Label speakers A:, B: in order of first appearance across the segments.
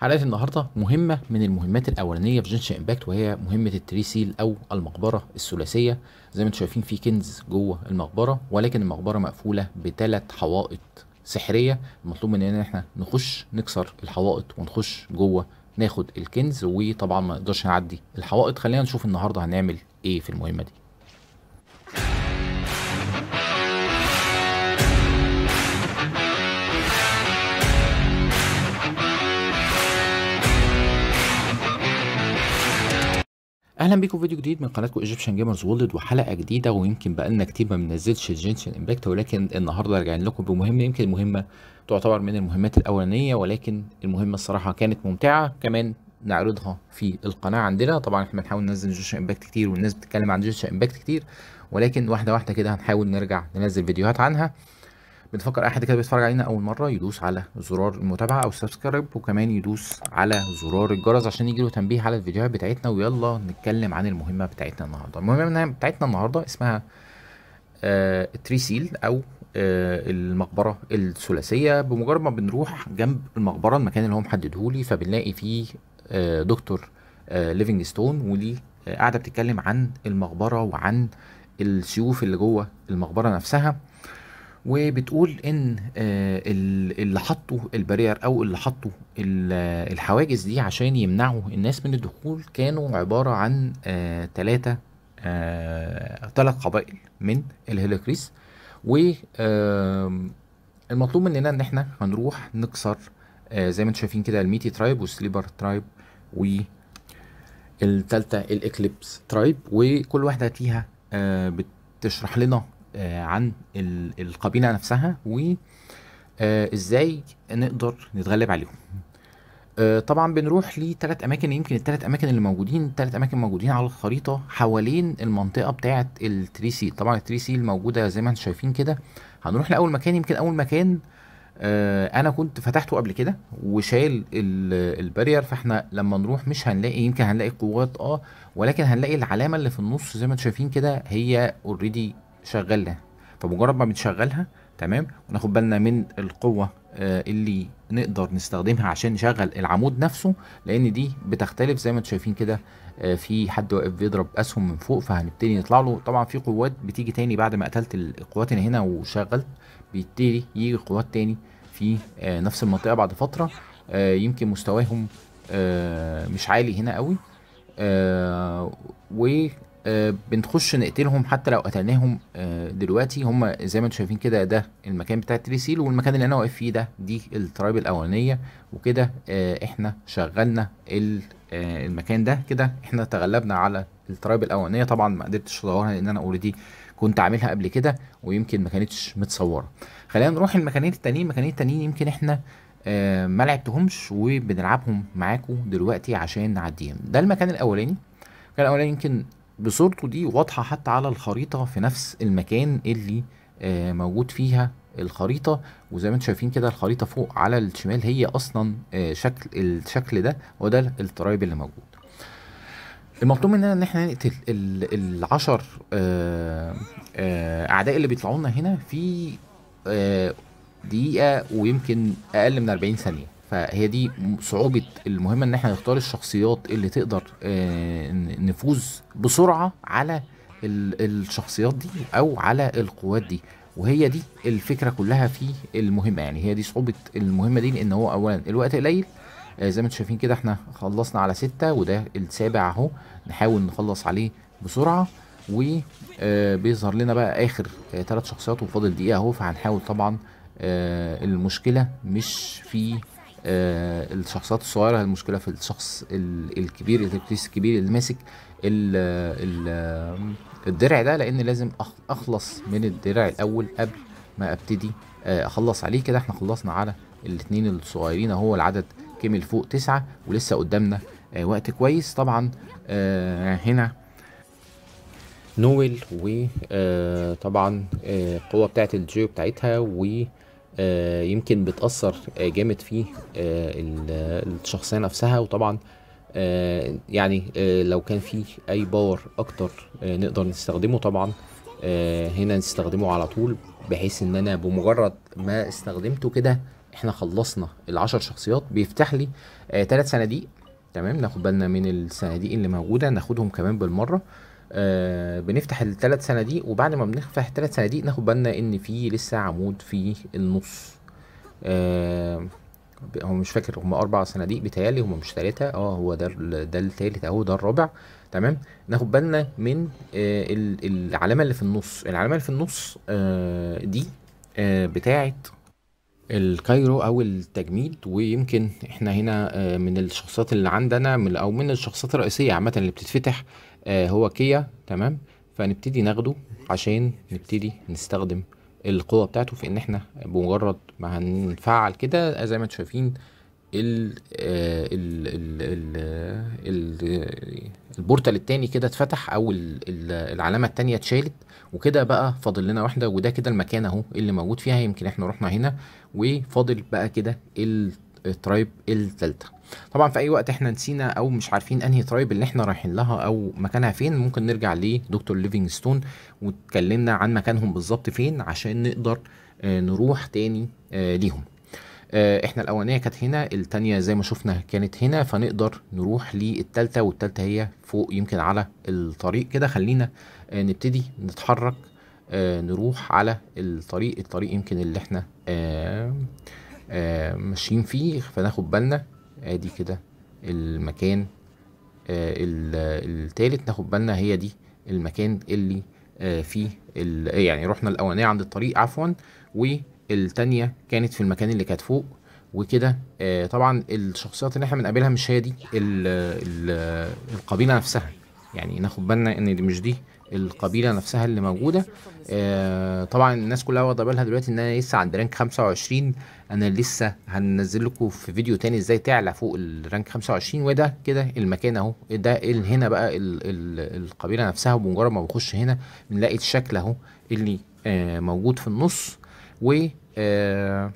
A: حلقه النهارده مهمه من المهمات الاولانيه في جنش امباكت وهي مهمه التريسيل او المقبره الثلاثيه زي ما انتم شايفين في كنز جوه المقبره ولكن المقبره مقفوله بثلاث حوائط سحريه المطلوب مننا ان احنا نخش نكسر الحوائط ونخش جوه ناخد الكنز وطبعا ما نقدرش نعدي الحوائط خلينا نشوف النهارده هنعمل ايه في المهمه دي اهلا بيكم في فيديو جديد من قناتكم ايجيبشن جيمرز وولد وحلقه جديده ويمكن بقالنا كتير ما بننزلش جينشن امباكت ولكن النهارده راجعين لكم بمهمه يمكن مهمه تعتبر من المهمات الاولانيه ولكن المهمه الصراحه كانت ممتعه كمان نعرضها في القناه عندنا طبعا احنا بنحاول ننزل جنشن امباكت كتير والناس بتتكلم عن جنشن امباكت كتير ولكن واحده واحده كده هنحاول نرجع ننزل فيديوهات عنها بنفكر اي حد كده بيتفرج علينا اول مره يدوس على زرار المتابعه او السبسكرايب وكمان يدوس على زرار الجرس عشان يجيله تنبيه على الفيديوهات بتاعتنا ويلا نتكلم عن المهمه بتاعتنا النهارده المهمه بتاعتنا النهارده اسمها آه تريسيل او آه المقبره الثلاثيه بمجرد ما بنروح جنب المقبره المكان اللي هو لي فبنلاقي فيه آه دكتور آه ودي وليه آه، قاعده بتتكلم عن المقبره وعن السيوف اللي جوه المقبره نفسها وبتقول ان آه، اللي حطوا البارير او اللي حطوا الحواجز دي عشان يمنعوا الناس من الدخول كانوا عباره عن ثلاثه آه، ثلاث آه، قبائل من الهيلوكريس و المطلوب مننا ان احنا هنروح نكسر زي ما انتم شايفين كده الميتي ترايب والسليبر ترايب و التالتة الإكليبس ترايب وكل واحدة فيها بتشرح لنا آه، عن القبيله نفسها وازاي آه، نقدر نتغلب عليهم آه، طبعا بنروح لثلاث اماكن يمكن الثلاث اماكن اللي موجودين ثلاث اماكن موجودين على الخريطه حوالين المنطقه بتاعه التري سي طبعا التري سي الموجوده زي ما انتم شايفين كده هنروح لاول مكان يمكن اول مكان انا كنت فتحته قبل كده وشايل البارير فاحنا لما نروح مش هنلاقي يمكن هنلاقي قوات اه ولكن هنلاقي العلامه اللي في النص زي ما انتم شايفين كده هي اوريدي شغلها فمجرد ما بنشغلها تمام وناخد بالنا من القوه آه، اللي نقدر نستخدمها عشان نشغل العمود نفسه لان دي بتختلف زي ما انتم شايفين كده آه، في حد واقف بيضرب اسهم من فوق فهنبتدي نطلع له طبعا في قوات بتيجي تاني بعد ما قتلت القوات اللي هنا وشغلت بيبتدي يجي قوات تاني في آه، نفس المنطقه بعد فتره يمكن مستواهم مش عالي هنا قوي و آه، بنخش نقتلهم حتى لو قتلناهم آه، دلوقتي هم زي ما انتم شايفين كده ده المكان بتاع التريسيل والمكان اللي انا واقف فيه ده دي الترايب الاولانيه وكده آه، احنا شغلنا المكان ده كده احنا تغلبنا على الترايب الاولانيه طبعا ما قدرتش اصورها لان انا اوريدي كنت عاملها قبل كده ويمكن ما كانتش متصوره خلينا نروح المكانين التانيين المكانين التانيين يمكن احنا ما لعبتهمش وبنلعبهم معاكم دلوقتي عشان نعديهم ده المكان الاولاني المكان الاولاني يمكن بصورته دي واضحة حتى على الخريطة في نفس المكان اللي آه، موجود فيها الخريطة وزي ما انتم شايفين كده الخريطة فوق على الشمال هي اصلا آه، شكل الشكل ده وده الترايب اللي موجود المطلوب مننا ان احنا نقتل العشر آه، اعداء اللي بيطلعوا لنا هنا في دقيقة ويمكن اقل من 40 ثانية فهي دي صعوبه المهمه ان احنا نختار الشخصيات اللي تقدر آه، نفوز بسرعه على الشخصيات دي او على القوات دي وهي دي الفكره كلها في المهمه يعني هي دي صعوبه المهمه دي لان هو اولا الوقت قليل آه، زي ما انتم شايفين كده احنا خلصنا على ستة وده السابع اهو نحاول نخلص عليه بسرعه وبيظهر آه، لنا بقى اخر ثلاث شخصيات وفاضل دقيقه اهو فهنحاول طبعا المشكله مش في آه الشخصيات الصغيره هي المشكله في الشخص الكبير التركيز الكبير اللي ماسك الدرع ده لان لازم اخلص من الدرع الاول قبل ما ابتدي آه، اخلص عليه كده احنا خلصنا على الاثنين الصغيرين اهو العدد كمل فوق تسعة ولسه قدامنا آه، وقت كويس طبعا آه، هنا نويل وطبعا القوه بتاعت الجيو بتاعتها و آه، يمكن بتأثر آه، جامد فيه آه، الشخصية نفسها وطبعا يعني لو كان في أي باور أكتر نقدر نستخدمه طبعا هنا نستخدمه على طول بحيث إن أنا بمجرد ما استخدمته كده احنا خلصنا العشر شخصيات بيفتح لي ثلاث صناديق تمام ناخد بالنا من الصناديق اللي موجوده ناخدهم كمان بالمره آه، بنفتح الثلاث صناديق وبعد ما بنفتح الثلاث صناديق ناخد بالنا ان في لسه عمود في النص آه، هو مش فاكر هم اربع صناديق بيتهيألي هم مش ثلاثه اه هو ده ده الثالث اهو ده الرابع تمام ناخد بالنا من آه، العلامه اللي في النص العلامه اللي في النص دي بتاعه الكايرو او التجميد ويمكن احنا هنا من الشخصيات اللي عندنا من او من الشخصيات الرئيسيه عامه اللي بتتفتح آه، هو كيا تمام فنبتدي ناخده عشان نبتدي نستخدم القوه بتاعته في ان احنا بمجرد ما هنفعل كده زي ما انتم شايفين ال آه، ال ال البورتال الثاني كده اتفتح او العلامه الثانيه اتشالت وكده بقى فاضل لنا واحده وده كده المكان اهو اللي موجود فيها يمكن احنا رحنا هنا وفاضل بقى كده الترايب الثالثه طبعا في اي وقت احنا نسينا او مش عارفين انهي ترايب اللي احنا رايحين لها او مكانها فين ممكن نرجع لدكتور ليفينغستون واتكلمنا عن مكانهم بالظبط فين عشان نقدر آه، نروح تاني آه، ليهم آه، احنا الاولانيه كانت هنا الثانيه زي ما شفنا كانت هنا فنقدر نروح للثالثه والثالثه هي فوق يمكن على الطريق كده خلينا نبتدي نتحرك نروح على الطريق الطريق يمكن اللي احنا ماشيين فيه فناخد بالنا ادي كده المكان آه، التالت ناخد بالنا هي دي المكان اللي آه، فيه يعني رحنا الاولانيه عند الطريق عفوا والتانيه كانت في المكان اللي كانت فوق وكده آه، طبعا الشخصيات اللي احنا بنقابلها مش هي دي القبيله نفسها يعني ناخد بالنا ان دي مش دي القبيله نفسها اللي موجوده آه طبعا الناس كلها واخده بالها دلوقتي ان انا لسه عند رانك 25 انا لسه هنزل لكم في فيديو تاني ازاي تعلى فوق الرانك 25 وده كده المكان اهو ده هنا بقى الـ الـ القبيله نفسها وبمجرد ما بخش هنا بنلاقي الشكل اهو اللي آه موجود في النص و آه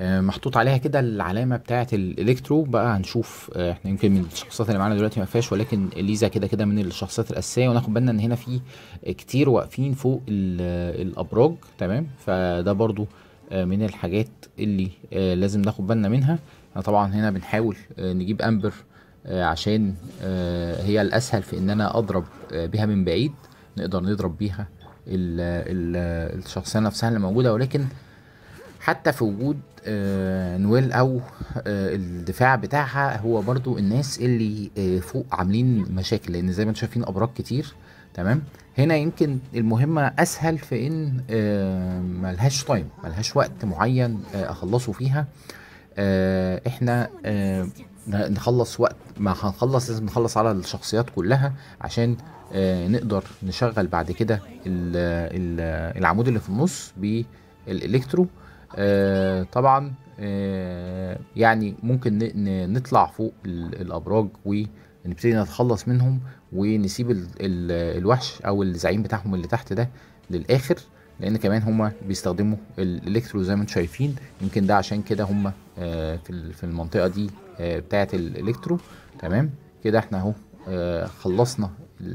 A: آه، محطوط عليها كده العلامه بتاعه الالكترو بقى هنشوف آه، احنا يمكن من الشخصيات اللي معانا دلوقتي ما فيهاش ولكن اليزا كده كده من الشخصيات الاساسيه وناخد بالنا ان هنا في كتير واقفين فوق الابراج تمام فده برضو آه، من الحاجات اللي لازم ناخد بالنا منها احنا طبعا هنا بنحاول نجيب امبر عشان هي الاسهل في ان انا اضرب بيها من بعيد نقدر نضرب بيها الشخصيه نفسها اللي موجوده ولكن حتى في وجود آه، نويل او آه، الدفاع بتاعها هو برضو الناس اللي آه، فوق عاملين مشاكل لان زي ما انتم شايفين ابراج كتير تمام هنا يمكن المهمة أسهل في إن ملهاش تايم ملهاش وقت معين أخلصه فيها إحنا نخلص وقت ما هنخلص لازم نخلص على الشخصيات كلها عشان نقدر نشغل بعد كده العمود اللي في النص بالإلكترو آه، طبعا آه، يعني ممكن نطلع فوق الابراج ونبتدي نتخلص منهم ونسيب الوحش او الزعيم بتاعهم اللي تحت ده للاخر لان كمان هما بيستخدموا الالكترو زي ما انتم شايفين يمكن ده عشان كده هما آه، في المنطقه دي بتاعه الالكترو تمام كده احنا اهو خلصنا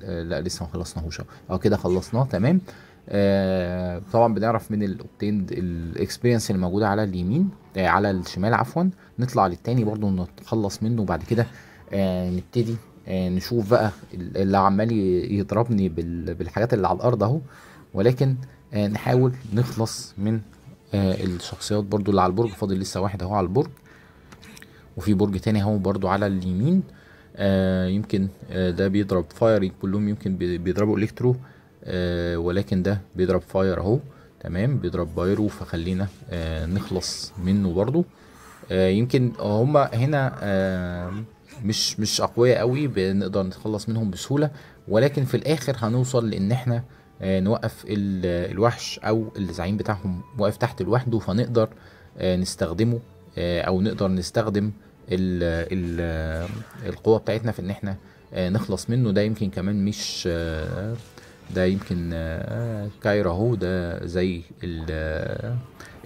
A: لا لسه ما خلصناهوش اهو كده خلصناه تمام آه، طبعا بنعرف من الاوبتيند الاكسبيرينس اللي موجوده على اليمين آه، على الشمال عفوا نطلع للتاني برضو نتخلص منه وبعد كده آه، نبتدي نشوف بقى اللي عمال يضربني بالحاجات اللي على الارض اهو ولكن نحاول نخلص من الشخصيات برضو اللي على البرج فاضل لسه واحد اهو على البرج وفي برج تاني اهو برضو على اليمين يمكن ده بيضرب فاير كلهم يمكن بيضربوا الكترو آه، ولكن ده بيضرب فاير اهو تمام بيضرب بايرو فخلينا آه، نخلص منه برضو آه، يمكن هما هنا مش مش اقوياء قوي بنقدر نتخلص منهم بسهوله ولكن في الاخر هنوصل لان احنا نوقف الوحش او الزعيم بتاعهم واقف تحت لوحده فنقدر نستخدمه او نقدر نستخدم القوه بتاعتنا في ان احنا نخلص منه ده يمكن كمان مش ده يمكن آه، كايرو اهو ده زي آه،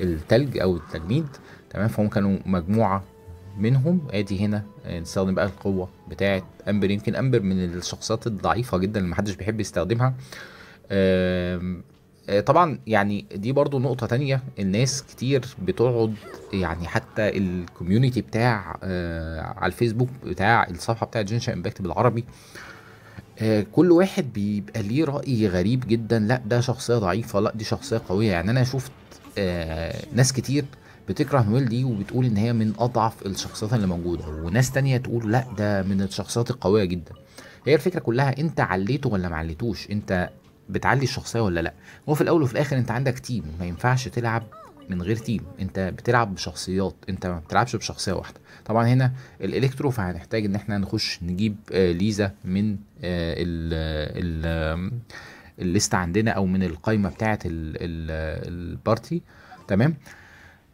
A: التلج او التجميد تمام فهم كانوا مجموعه منهم ادي هنا نستخدم بقى القوه بتاعه امبر يمكن امبر من الشخصيات الضعيفه جدا اللي محدش بيحب يستخدمها آه، طبعا يعني دي برضو نقطة تانية الناس كتير بتقعد يعني حتى الكوميونتي بتاع على الفيسبوك بتاع الصفحة بتاعت جنشا امباكت بالعربي آه آه كل واحد بيبقى ليه رأي غريب جدا لا ده شخصية ضعيفة لا دي شخصية قوية يعني أنا شفت آه ناس كتير بتكره نويل دي وبتقول ان هي من اضعف الشخصيات اللي موجوده وناس تانية تقول لا ده من الشخصيات القويه جدا هي الفكره كلها انت عليته ولا ما عليتوش انت بتعلي الشخصيه ولا لا هو في الاول وفي الاخر انت عندك تيم ما ينفعش تلعب من غير تيم انت بتلعب بشخصيات انت ما بتلعبش بشخصيه واحده طبعا هنا الالكترو فهنحتاج ان احنا نخش نجيب آه، ليزا من آه، ال ال الليست عندنا او من القائمه بتاعه البارتي تمام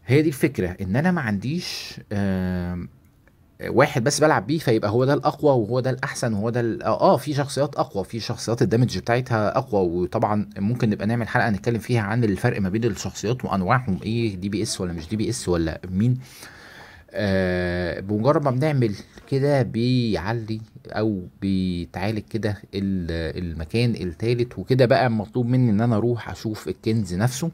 A: هي دي الفكره ان انا ما عنديش واحد بس بلعب بيه فيبقى هو ده الاقوى وهو ده الاحسن وهو ده دل... آه،, اه في شخصيات اقوى في شخصيات الدمج بتاعتها اقوى وطبعا ممكن نبقى نعمل حلقه نتكلم فيها عن الفرق ما بين الشخصيات وانواعهم ايه دي بي اس ولا مش دي بي اس ولا مين آه بمجرد ما بنعمل كده بيعلي او بيتعالج كده المكان الثالث وكده بقى مطلوب مني ان انا اروح اشوف الكنز نفسه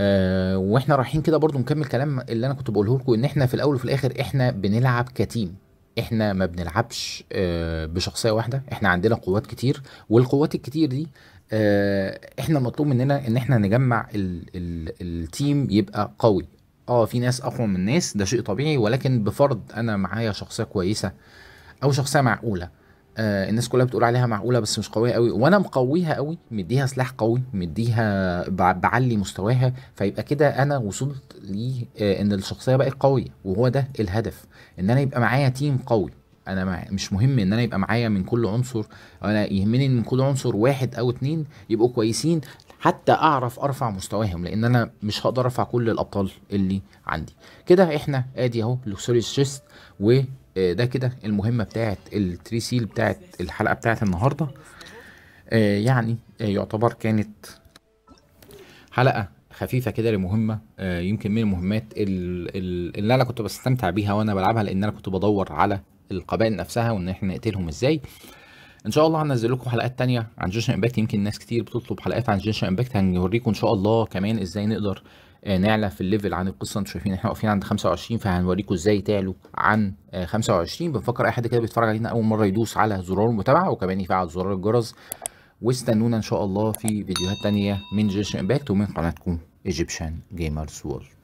A: آه واحنا رايحين كده برضو نكمل كلام اللي انا كنت بقوله لكم ان احنا في الاول وفي الاخر احنا بنلعب كتيم احنا ما بنلعبش آه بشخصيه واحده احنا عندنا قوات كتير والقوات الكتير دي آه احنا مطلوب مننا ان احنا نجمع الـ الـ التيم يبقى قوي اه في ناس اقوى من ناس ده شيء طبيعي ولكن بفرض انا معايا شخصيه كويسه او شخصيه معقوله آه الناس كلها بتقول عليها معقوله بس مش قويه قوي وانا مقويها قوي مديها سلاح قوي مديها بعلي مستواها فيبقى كده انا وصلت لي آه ان الشخصيه بقت قويه وهو ده الهدف ان انا يبقى معايا تيم قوي انا مش مهم ان انا يبقى معايا من كل عنصر انا يهمني من كل عنصر واحد او اتنين يبقوا كويسين حتى اعرف ارفع مستواهم لان انا مش هقدر ارفع كل الابطال اللي عندي كده احنا ادي اهو لوكسوريس شيست و آه، ده كده المهمه بتاعه التري سيل بتاعه الحلقه بتاعه النهارده آه، يعني آه، يعتبر كانت حلقه خفيفه كده لمهمه يمكن من المهمات اللي انا كنت بستمتع بيها وانا بلعبها لان انا كنت بدور على القبائل نفسها وان احنا نقتلهم ازاي ان شاء الله هنزل لكم حلقات تانية عن جيش امباكت يمكن ناس كتير بتطلب حلقات عن جيش امباكت هنوريكم ان شاء الله كمان ازاي نقدر آه، نعلى في الليفل عن القصه انتوا شايفين احنا واقفين عند 25 فهنوريكم ازاي تعلوا عن 25 آه، بنفكر اي حد كده بيتفرج علينا اول مره يدوس على زرار المتابعه وكمان يفعل زرار الجرس واستنونا ان شاء الله في فيديوهات تانية من جيش امباكت ومن قناتكم ايجيبشن جيمرز وورلد